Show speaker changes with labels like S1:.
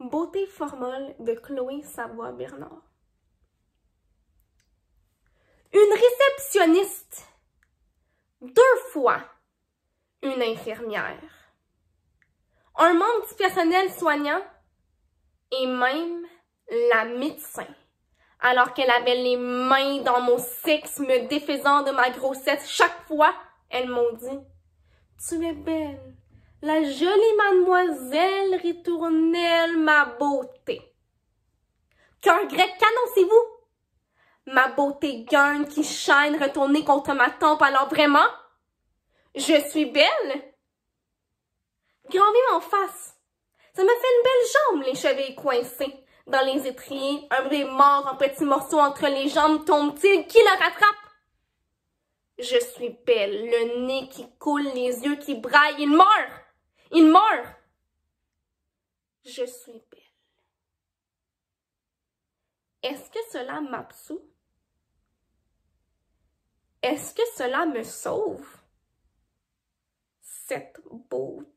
S1: Beauté formelle de Chloé Savoie-Bernard. Une réceptionniste. Deux fois une infirmière. Un membre du personnel soignant et même la médecin. Alors qu'elle avait les mains dans mon sexe, me défaisant de ma grossesse, chaque fois, elle m'ont dit « Tu es belle, la jolie mademoiselle ritournelle, ma beauté. Cœur grec, qu'annoncez-vous? Ma beauté gagne qui chaîne retournée contre ma tempe, alors vraiment? Je suis belle? Grand mon en face. Ça me fait une belle jambe, les cheveux coincés Dans les étriers, un vrai mort en petits morceaux entre les jambes tombe-t-il? Qui le rattrape? Je suis belle, le nez qui coule, les yeux qui braillent, il meurt! Il meurt. Je suis belle. Est-ce que cela m'absout? Est-ce que cela me sauve? Cette beauté.